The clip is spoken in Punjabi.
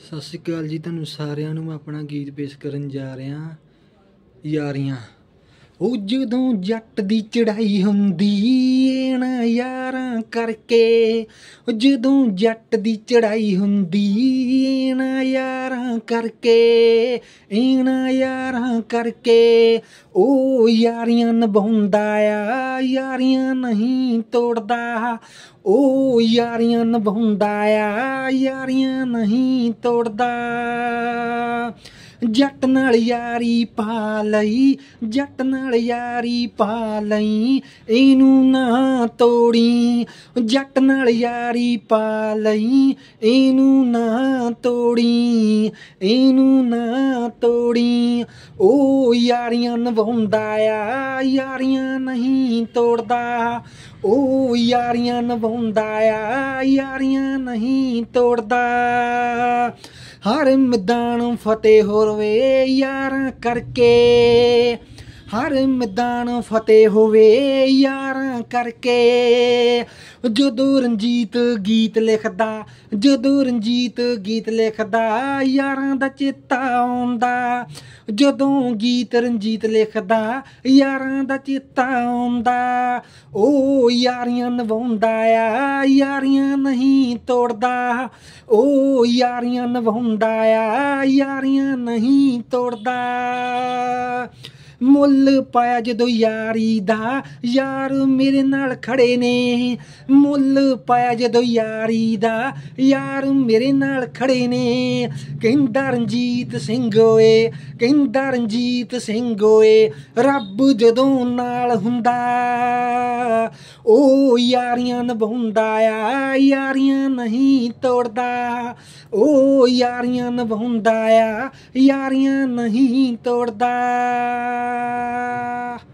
ਸਤਿ ਸ਼੍ਰੀ ਅਕਾਲ ਜੀ ਤੁਹਾਨੂੰ ਸਾਰਿਆਂ ਨੂੰ ਮੈਂ ਆਪਣਾ ਗੀਤ ਪੇਸ਼ ਕਰਨ ਜਾ ਰਿਹਾ ਯਾਰੀਆਂ ਉਹ ਜਦੋਂ ਜੱਟ ਦੀ ਚੜਾਈ ਹੁੰਦੀ ਏ ਨਾ ਯਾਰਾਂ ਕਰਕੇ ਉਹ ਜਦੋਂ ਜੱਟ ਦੀ ਚੜਾਈ ਹੁੰਦੀ ਏ ਕਰਕੇ ਇਹਨਾਂ ਯਾਰਾਂ ਕਰਕੇ ਉਹ ਯਾਰੀਆਂ ਨਿਭਾਉਂਦਾ ਆ ਯਾਰੀਆਂ ਨਹੀਂ ਤੋੜਦਾ ਉਹ ਯਾਰੀਆਂ ਨਿਭਾਉਂਦਾ ਆ ਯਾਰੀਆਂ ਨਹੀਂ ਤੋੜਦਾ ਜੱਟ ਨਾਲ ਯਾਰੀ ਪਾ ਲਈ ਜੱਟ ਨਾਲ ਯਾਰੀ ਪਾ ਲਈ ਇਹਨੂੰ ਨਾ ਤੋੜੀ ਜੱਟ ਨਾਲ ਯਾਰੀ ਪਾ ਲਈ ਇਹਨੂੰ ਨਾ ਤੋੜੀ ਇਹਨੂੰ ਨਾ ਤੋੜੀ ਉਹ ਯਾਰੀਆਂ ਨਵਾਉਂਦਾ ਆ ਯਾਰੀਆਂ ਨਹੀਂ ਤੋੜਦਾ ਉਹ ਯਾਰੀਆਂ ਨਵਾਉਂਦਾ ਆ ਯਾਰੀਆਂ ਨਹੀਂ ਤੋੜਦਾ ਹਰ ਮੈਦਾਨ ਫਤਿਹ ਹੋਵੇ ਯਾਰਾਂ ਕਰਕੇ ਹਰ ਮੈਦਾਨ ਫਤਿਹ ਹੋਵੇ ਯਾਰ ਕਰਕੇ ਜਦੋਂ ਰਣਜੀਤ ਗੀਤ ਲਿਖਦਾ ਜਦੋਂ ਰਣਜੀਤ ਗੀਤ ਲਿਖਦਾ ਯਾਰਾਂ ਦਾ ਚੇਤਾ ਆਉਂਦਾ ਜਦੋਂ ਗੀਤ ਰਣਜੀਤ ਲਿਖਦਾ ਯਾਰਾਂ ਦਾ ਚੇਤਾ ਆਉਂਦਾ ਓ ਯਾਰੀਆਂ ਨਵਾਉਂਦਾ ਆ ਯਾਰੀਆਂ ਨਹੀਂ ਤੋੜਦਾ ਓ ਯਾਰੀਆਂ ਨਵਾਉਂਦਾ ਆ ਯਾਰੀਆਂ ਨਹੀਂ ਤੋੜਦਾ ਮੁੱਲ ਪਾਇਆ ਜਦੋਂ ਯਾਰੀ ਦਾ ਯਾਰ ਮੇਰੇ ਨਾਲ ਖੜੇ ਨੇ ਮੁੱਲ ਪਾਇਆ ਜਦੋਂ ਯਾਰੀ ਦਾ ਯਾਰ ਮੇਰੇ ਨਾਲ ਖੜੇ ਨੇ ਕਹਿੰਦਾ ਰਣਜੀਤ ਸਿੰਘ ਓਏ ਕਹਿੰਦਾ ਰਣਜੀਤ ਸਿੰਘ ਓਏ ਰੱਬ ਜਦੋਂ ਨਾਲ ਹੁੰਦਾ ਓ ਯਾਰੀਆਂ ਨਿਭਾਉਂਦਾ ਆ ਯਾਰੀਆਂ ਨਹੀਂ ਤੋੜਦਾ ਓ ਯਾਰੀਆਂ ਨਿਭਾਉਂਦਾ ਆ ਯਾਰੀਆਂ ਨਹੀਂ ਤੋੜਦਾ Bye.